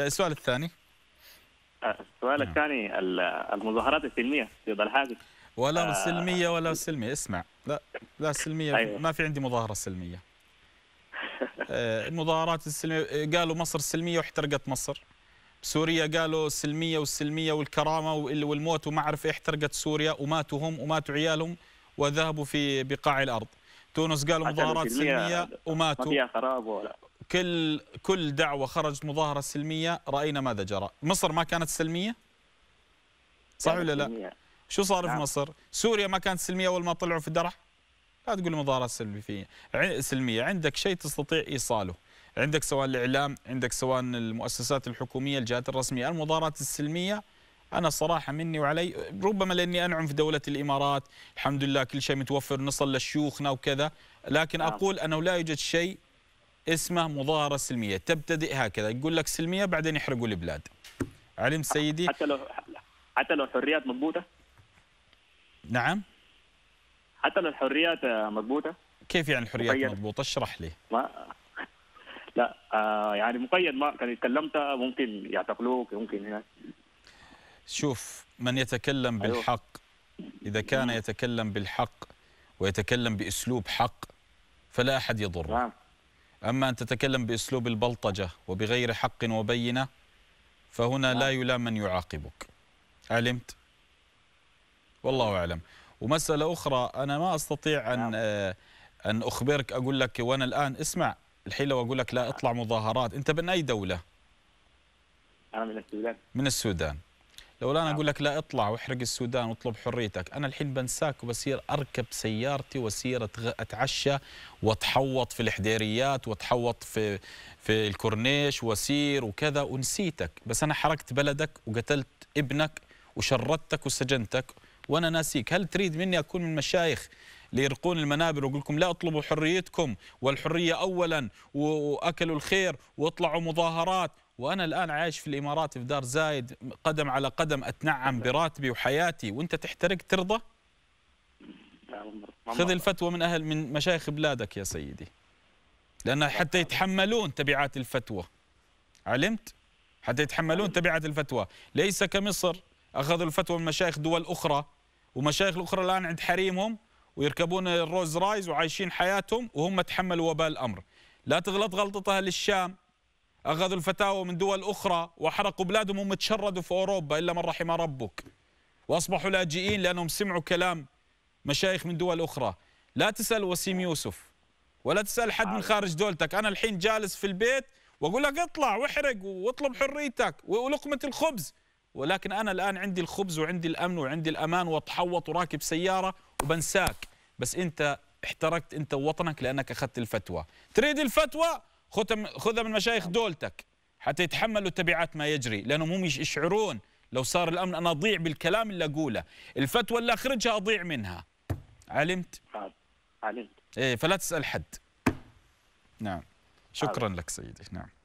السؤال الثاني آه، السؤال نعم. الثاني المظاهرات السلميه ضد الحاكم ولا آه. سلميه ولا سلميه اسمع لا لا سلميه أيوة. ما في عندي مظاهره سلميه آه، المظاهرات السلميه قالوا مصر سلميه واحترقت مصر سوريا قالوا سلميه والسلميه والكرامه والموت وما اعرف إيه، احترقت سوريا وماتوا هم وماتوا عيالهم وذهبوا في بقاع الارض تونس قالوا مظاهرات سلميه وماتوا ما فيها خراب ولا كل كل دعوه خرجت مظاهره سلميه راينا ماذا جرى مصر ما كانت سلميه صح ولا لا شو صار في نعم. مصر سوريا ما كانت سلميه اول ما طلعوا في الدرع لا تقول مظاهره سلميه سلميه عندك شيء تستطيع ايصاله عندك سواء الاعلام عندك سواء المؤسسات الحكوميه الجهات الرسميه المظاهرات السلميه انا صراحه مني وعلي ربما لاني انعم في دوله الامارات الحمد لله كل شيء متوفر نصل لشيوخنا وكذا لكن نعم. اقول انه لا يوجد شيء اسمه مظاهرة سلمية تبتدئ هكذا يقول لك سلمية بعدين يحرقوا البلاد علم سيدي حتى لو حتى لو الحريات مضبوطة نعم حتى لو الحريات آه، مضبوطة كيف يعني الحريات مقيد. مضبوطة اشرح لي ما لا آه يعني مقيد ما كان تكلمت آه، ممكن يعتقلوك ممكن هناك يعني. شوف من يتكلم أيوه. بالحق إذا كان يتكلم بالحق ويتكلم بأسلوب حق فلا أحد يضره نعم. أما أن تتكلم بأسلوب البلطجة وبغير حق وبينة فهنا لا نعم. يلام من يعاقبك علمت؟ والله أعلم ومسألة أخرى أنا ما أستطيع أن نعم. آه، أن أخبرك أقول لك وأنا الآن اسمع الحيلة وأقول لك لا اطلع مظاهرات أنت من أي دولة؟ أنا من السودان من السودان لو انا نعم. اقول لك لا اطلع واحرق السودان واطلب حريتك انا الحين بنساك وبصير اركب سيارتي واسير اتعشى واتحوط في الحديريات واتحوط في في الكورنيش واسير وكذا ونسيتك بس انا حركت بلدك وقتلت ابنك وشردتك وسجنتك وانا ناسيك هل تريد مني اكون من مشايخ اللي يرقون المنابر ويقول لكم لا اطلبوا حريتكم والحريه اولا واكلوا الخير واطلعوا مظاهرات وانا الان عايش في الامارات في دار زايد قدم على قدم اتنعم نعم. براتبي وحياتي وانت تحترق ترضى؟ خذ الفتوى من اهل من مشايخ بلادك يا سيدي لان حتى يتحملون تبعات الفتوى علمت؟ حتى يتحملون تبعات الفتوى ليس كمصر اخذوا الفتوى من مشايخ دول اخرى ومشايخ الاخرى الان عند حريمهم ويركبون الروز رايز وعايشين حياتهم وهم تحملوا وبال الامر لا تغلط غلطتها للشام أخذوا الفتاوى من دول أخرى وحرقوا بلادهم ومتشردوا في أوروبا إلا من رحم ربك وأصبحوا لاجئين لأنهم سمعوا كلام مشايخ من دول أخرى لا تسأل وسيم يوسف ولا تسأل حد من خارج دولتك أنا الحين جالس في البيت وأقول لك اطلع واحرق واطلب حريتك ولقمة الخبز ولكن أنا الآن عندي الخبز وعندي الأمن وعندي الأمان وأتحوط وراكب سيارة وبنساك بس أنت احترقت أنت وطنك لأنك أخذت الفتوى تريد الفتوى خذها من مشايخ دولتك حتى يتحملوا تبعات ما يجري لانهم هم يشعرون لو صار الامر انا اضيع بالكلام اللي اقوله الفتوى اللي اخرجها اضيع منها علمت آه، علمت ايه فلا تسال حد نعم شكرا لك سيدي نعم